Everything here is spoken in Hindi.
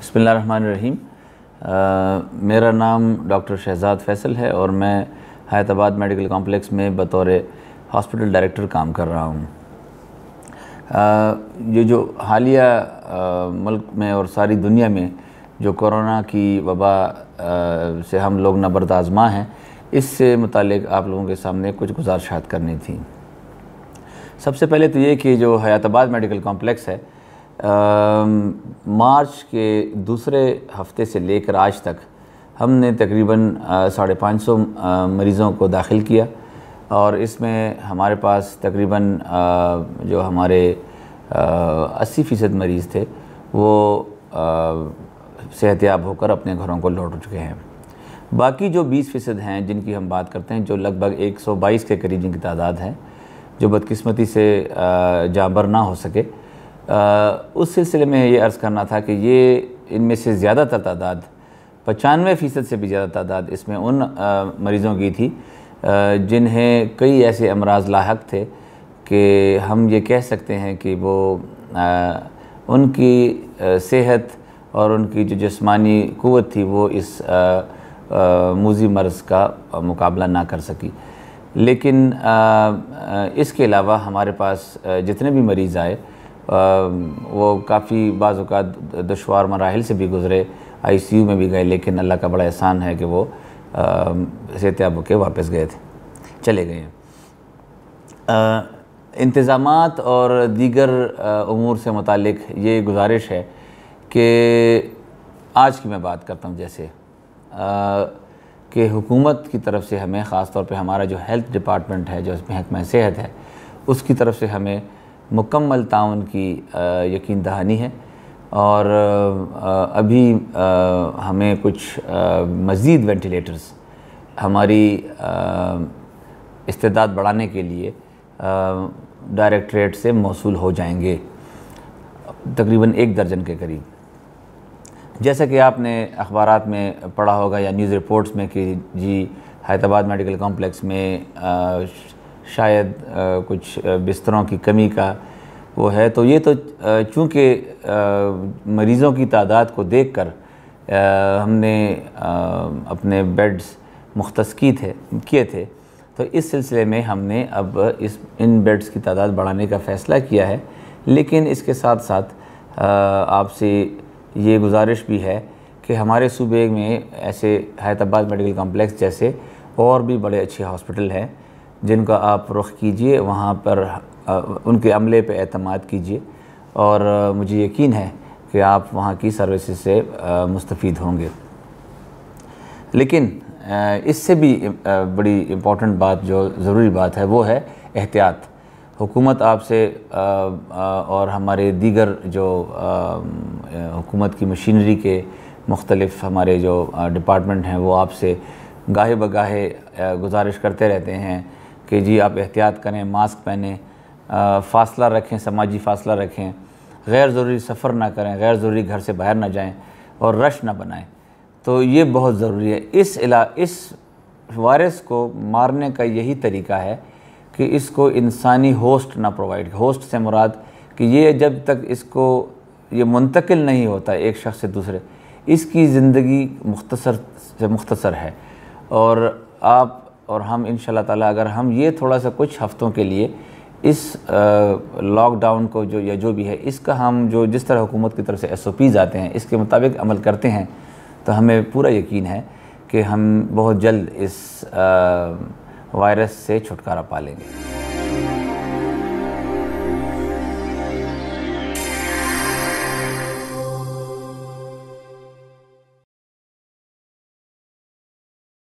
बसमीम मेरा नाम डॉक्टर शहजाद फैसल है और मैं हैदराबाद मेडिकल कॉम्प्लेक्स में बतौर हॉस्पिटल डायरेक्टर काम कर रहा हूँ ये जो हालिया मुल्क में और सारी दुनिया में जो कोरोना की वबा आ, से हम लोग नबरद आज़मा हैं इससे मुतल आप लोगों के सामने कुछ गुजारशात करनी थी सबसे पहले तो ये कि जो हयातबाद मेडिकल कॉम्प्लेक्स है मार्च के दूसरे हफ्ते से लेकर आज तक हमने तकरीबन साढ़े पाँच सौ मरीज़ों को दाखिल किया और इसमें हमारे पास तकरीबन जो हमारे अस्सी फ़ीसद मरीज़ थे वो सेहतियाब होकर अपने घरों को लौट चुके हैं बाकी जो 20 फ़ीसद हैं जिनकी हम बात करते हैं जो लगभग 122 के करीब जिनकी तादाद है जो बदकिस्मती से जाबर ना हो सके उस सिलसिले में ये अर्ज़ करना था कि ये इनमें से ज़्यादातर तादाद पचानवे फ़ीसद से भी ज़्यादा तादाद इसमें उन मरीज़ों की थी जिन्हें कई ऐसे अमराज लाक थे कि हम ये कह सकते हैं कि वो आ, उनकी सेहत और उनकी जो जिसमानी क़वत थी वो इस मूजी मर्ज़ का मुकाबला ना कर सकी लेकिन आ, इसके अलावा हमारे पास जितने भी मरीज़ आए वो काफ़ी बाज़ात दुशवार मराहल से भी गुज़रे आईसीयू में भी गए लेकिन अल्लाह का बड़ा एहसान है कि वो सेहतियाब होकर वापस गए थे चले गए हैं इंतज़ाम और दीगर अमूर से मतलब ये गुजारिश है कि आज की मैं बात करता हूँ जैसे कि हुकूमत की तरफ से हमें ख़ास तौर पर हमारा जो हेल्थ डिपार्टमेंट है जो महकमा सेहत है उसकी तरफ से हमें मुकम्मल ताउन की यकीन दहानी है और अभी हमें कुछ मज़ीद वेंटिलेटर्स हमारी इस्तेदाद बढ़ाने के लिए डायरेक्टरेट से मौसू हो जाएंगे तकरीबन एक दर्जन के करीब जैसा कि आपने अखबार में पढ़ा होगा या न्यूज़ रिपोर्ट्स में कि जी हैदराबाद मेडिकल कॉम्प्लेक्स में शायद कुछ बिस्तरों की कमी का वो है तो ये तो चूँकि मरीज़ों की तादाद को देख कर हमने अपने बेड्स मुख्त की थे किए थे तो इस सिलसिले में हमने अब इस इन बेड्स की तादाद बढ़ाने का फ़ैसला किया है लेकिन इसके साथ साथ आपसे ये गुजारिश भी है कि हमारे सूबे में ऐसे हैदराबाद मेडिकल कॉम्प्लेक्स जैसे और भी बड़े अच्छे हॉस्पिटल हैं जिनका आप रुख कीजिए वहाँ पर उनके अमले पे अतमाद कीजिए और मुझे यकीन है कि आप वहाँ की सर्विस से मुस्तफ़ होंगे लेकिन इससे भी बड़ी इम्पोर्टेंट बात जो ज़रूरी बात है वो है एहतियात हुकूमत आपसे और हमारे दीगर जो हुकूमत की मशीनरी के मुख्तलफ़ हमारे जो डिपार्टमेंट हैं वो आपसे गाहे बगाहे गुजारिश करते रहते हैं कि जी आप एहतियात करें मास्क पहनें फ़ासला रखें समाजी फ़ासला रखें गैर ज़रूरी सफ़र ना करें गैर ज़रूरी घर से बाहर ना जाएं और रश ना बनाएं तो ये बहुत ज़रूरी है इस इला इस वायरस को मारने का यही तरीका है कि इसको इंसानी होस्ट ना प्रोवाइड होस्ट से मुराद कि ये जब तक इसको ये मुंतकिल नहीं होता एक शख्स से दूसरे इसकी ज़िंदगी मुख्तसर से मुख्तसर है और आप और हम इन ताला अगर हम ये थोड़ा सा कुछ हफ़्तों के लिए इस लॉकडाउन को जो या जो भी है इसका हम जो जिस तरह हुकूमत की तरफ से एस ओ पीज़ आते हैं इसके मुताबिक अमल करते हैं तो हमें पूरा यकीन है कि हम बहुत जल्द इस वायरस से छुटकारा पा लेंगे